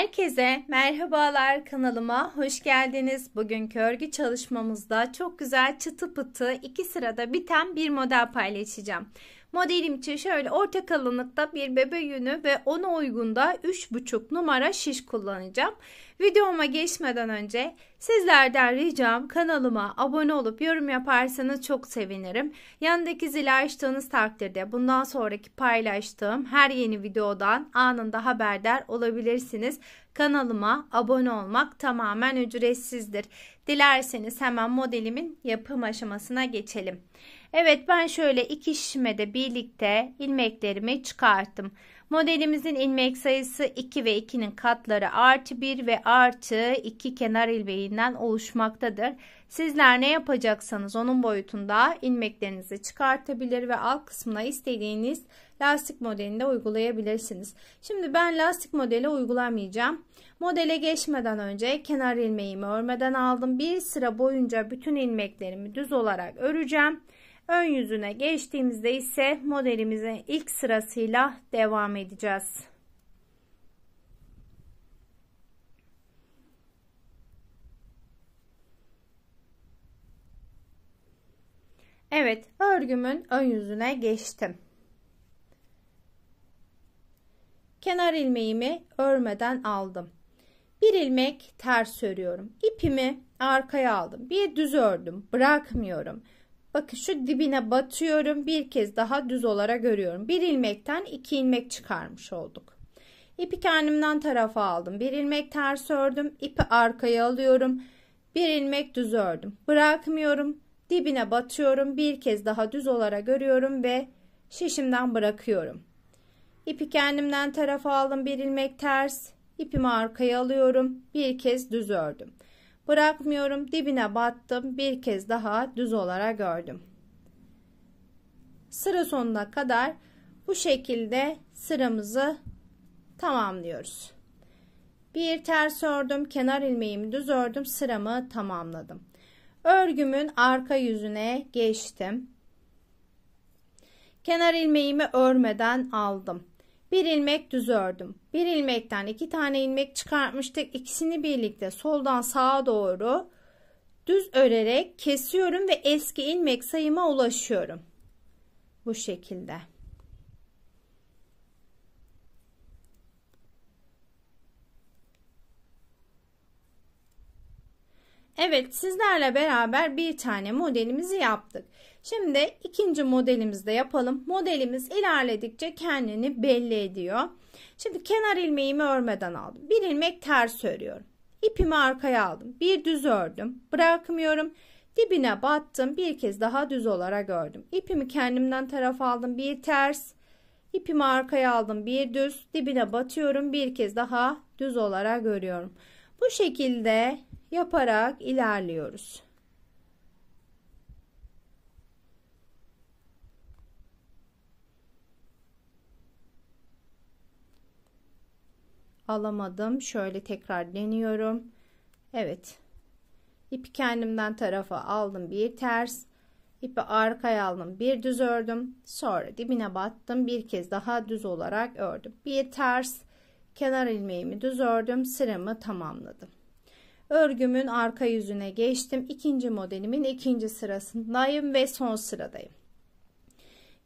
Herkese merhabalar kanalıma hoş geldiniz. Bugün örgü çalışmamızda çok güzel çıtı pıtı iki sırada biten bir model paylaşacağım. Modelim için şöyle orta kalınlıkta bir bebe yünü ve ona uygun da 3,5 numara şiş kullanacağım. Videoma geçmeden önce sizlerden ricam kanalıma abone olup yorum yaparsanız çok sevinirim. Yanındaki zili açtığınız takdirde bundan sonraki paylaştığım her yeni videodan anında haberdar olabilirsiniz. Kanalıma abone olmak tamamen ücretsizdir. Dilerseniz hemen modelimin yapım aşamasına geçelim. Evet ben şöyle iki şişmede birlikte ilmeklerimi çıkarttım. Modelimizin ilmek sayısı 2 ve 2'nin katları artı 1 ve artı 2 kenar ilmeğinden oluşmaktadır. Sizler ne yapacaksanız onun boyutunda ilmeklerinizi çıkartabilir ve alt kısmına istediğiniz lastik modelinde uygulayabilirsiniz. Şimdi ben lastik modeli uygulamayacağım. Modele geçmeden önce kenar ilmeğimi örmeden aldım. Bir sıra boyunca bütün ilmeklerimi düz olarak öreceğim. Ön yüzüne geçtiğimizde ise modelimize ilk sırasıyla devam edeceğiz. Evet, örgümün ön yüzüne geçtim. Kenar ilmeğimi örmeden aldım. Bir ilmek ters örüyorum. İpimi arkaya aldım. Bir düz ördüm. Bırakmıyorum. Bakın şu dibine batıyorum. Bir kez daha düz olarak görüyorum. Bir ilmekten iki ilmek çıkarmış olduk. İpi kendimden tarafa aldım. Bir ilmek ters ördüm. ipi arkaya alıyorum. Bir ilmek düz ördüm. Bırakmıyorum. Dibine batıyorum. Bir kez daha düz olarak görüyorum ve şişimden bırakıyorum. İpi kendimden tarafa aldım. Bir ilmek ters. İpimi arkaya alıyorum. Bir kez düz ördüm. Bırakmıyorum dibine battım bir kez daha düz olarak gördüm. Sıra sonuna kadar bu şekilde sıramızı tamamlıyoruz. Bir ters ördüm kenar ilmeğimi düz ördüm sıramı tamamladım. Örgümün arka yüzüne geçtim. Kenar ilmeğimi örmeden aldım. Bir ilmek düz ördüm. Bir ilmekten iki tane ilmek çıkartmıştık. İkisini birlikte soldan sağa doğru düz örerek kesiyorum ve eski ilmek sayıma ulaşıyorum. Bu şekilde. Evet sizlerle beraber bir tane modelimizi yaptık. Şimdi ikinci modelimizi de yapalım. Modelimiz ilerledikçe kendini belli ediyor. Şimdi kenar ilmeğimi örmeden aldım. Bir ilmek ters örüyorum. İpimi arkaya aldım. Bir düz ördüm. Bırakmıyorum. Dibine battım. Bir kez daha düz olarak ördüm. İpimi kendimden taraf aldım. Bir ters. İpimi arkaya aldım. Bir düz. Dibine batıyorum. Bir kez daha düz olarak örüyorum. Bu şekilde yaparak ilerliyoruz. alamadım. Şöyle tekrar deniyorum. Evet. İpi kendimden tarafa aldım. Bir ters. İpi arkaya aldım. Bir düz ördüm. Sonra dibine battım. Bir kez daha düz olarak ördüm. Bir ters. Kenar ilmeğimi düz ördüm. Sıramı tamamladım. Örgümün arka yüzüne geçtim. İkinci modelimin ikinci sırasındayım ve son sıradayım.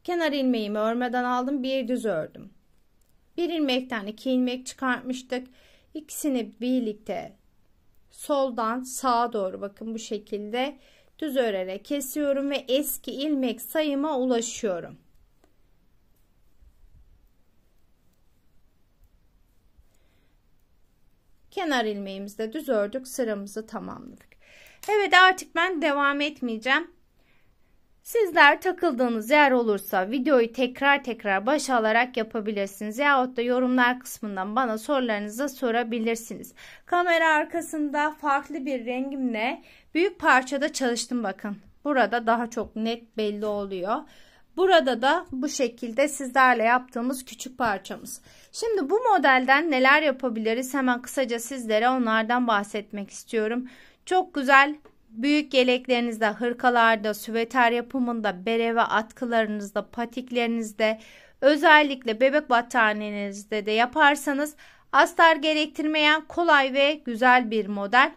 Kenar ilmeğimi örmeden aldım. Bir düz ördüm. Bir ilmekten iki ilmek çıkartmıştık. İkisini birlikte soldan sağa doğru bakın bu şekilde düz örerek kesiyorum ve eski ilmek sayıma ulaşıyorum. kenar ilmeğimizde düz ördük sıramızı tamamladık. Evet artık ben devam etmeyeceğim. Sizler takıldığınız yer olursa videoyu tekrar tekrar baş alarak yapabilirsiniz. Yahut da yorumlar kısmından bana sorularınızı sorabilirsiniz. Kamera arkasında farklı bir rengimle büyük parçada çalıştım bakın. Burada daha çok net belli oluyor. Burada da bu şekilde sizlerle yaptığımız küçük parçamız. Şimdi bu modelden neler yapabiliriz hemen kısaca sizlere onlardan bahsetmek istiyorum. Çok güzel büyük yeleklerinizde, hırkalarda, süveter yapımında, bere ve atkılarınızda, patiklerinizde, özellikle bebek battaniyenizde de yaparsanız astar gerektirmeyen kolay ve güzel bir model.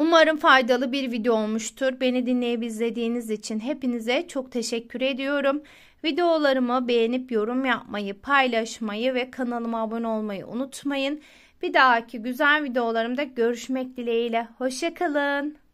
Umarım faydalı bir video olmuştur. Beni dinleyip izlediğiniz için hepinize çok teşekkür ediyorum. Videolarımı beğenip yorum yapmayı, paylaşmayı ve kanalıma abone olmayı unutmayın. Bir dahaki güzel videolarımda görüşmek dileğiyle. Hoşçakalın.